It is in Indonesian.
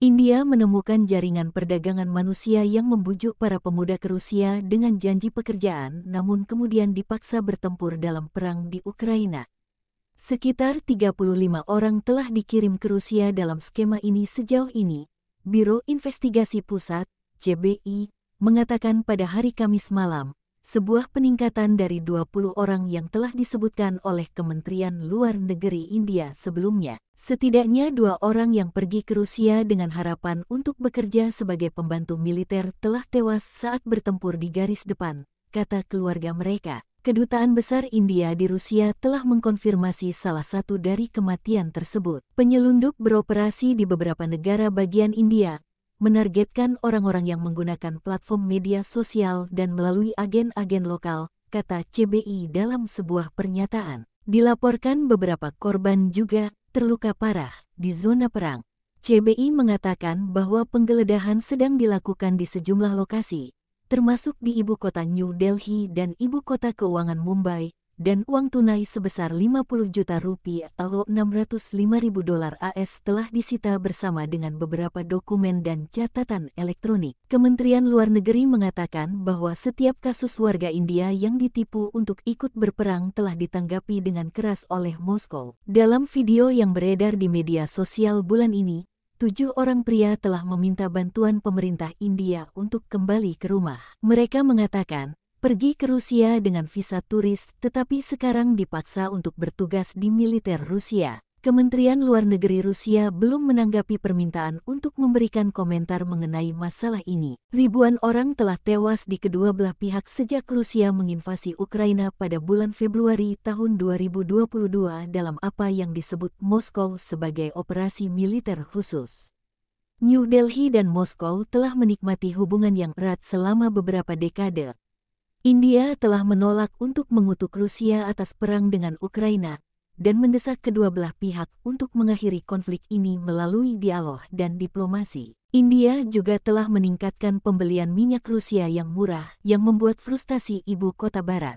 India menemukan jaringan perdagangan manusia yang membujuk para pemuda ke Rusia dengan janji pekerjaan namun kemudian dipaksa bertempur dalam perang di Ukraina. Sekitar 35 orang telah dikirim ke Rusia dalam skema ini sejauh ini. Biro Investigasi Pusat, CBI, mengatakan pada hari Kamis malam, sebuah peningkatan dari 20 orang yang telah disebutkan oleh Kementerian Luar Negeri India sebelumnya. Setidaknya dua orang yang pergi ke Rusia dengan harapan untuk bekerja sebagai pembantu militer telah tewas saat bertempur di garis depan, kata keluarga mereka. Kedutaan Besar India di Rusia telah mengkonfirmasi salah satu dari kematian tersebut. Penyelundup beroperasi di beberapa negara bagian India, menargetkan orang-orang yang menggunakan platform media sosial dan melalui agen-agen lokal, kata CBI dalam sebuah pernyataan. Dilaporkan beberapa korban juga terluka parah di zona perang. CBI mengatakan bahwa penggeledahan sedang dilakukan di sejumlah lokasi, termasuk di ibu kota New Delhi dan ibu kota keuangan Mumbai, dan uang tunai sebesar 50 juta rupiah atau 605 ribu dolar AS telah disita bersama dengan beberapa dokumen dan catatan elektronik. Kementerian Luar Negeri mengatakan bahwa setiap kasus warga India yang ditipu untuk ikut berperang telah ditanggapi dengan keras oleh Moskow. Dalam video yang beredar di media sosial bulan ini, tujuh orang pria telah meminta bantuan pemerintah India untuk kembali ke rumah. Mereka mengatakan, pergi ke Rusia dengan visa turis tetapi sekarang dipaksa untuk bertugas di militer Rusia. Kementerian Luar Negeri Rusia belum menanggapi permintaan untuk memberikan komentar mengenai masalah ini. Ribuan orang telah tewas di kedua belah pihak sejak Rusia menginvasi Ukraina pada bulan Februari tahun 2022 dalam apa yang disebut Moskow sebagai operasi militer khusus. New Delhi dan Moskow telah menikmati hubungan yang erat selama beberapa dekade, India telah menolak untuk mengutuk Rusia atas perang dengan Ukraina dan mendesak kedua belah pihak untuk mengakhiri konflik ini melalui dialog dan diplomasi. India juga telah meningkatkan pembelian minyak Rusia yang murah yang membuat frustasi ibu kota barat.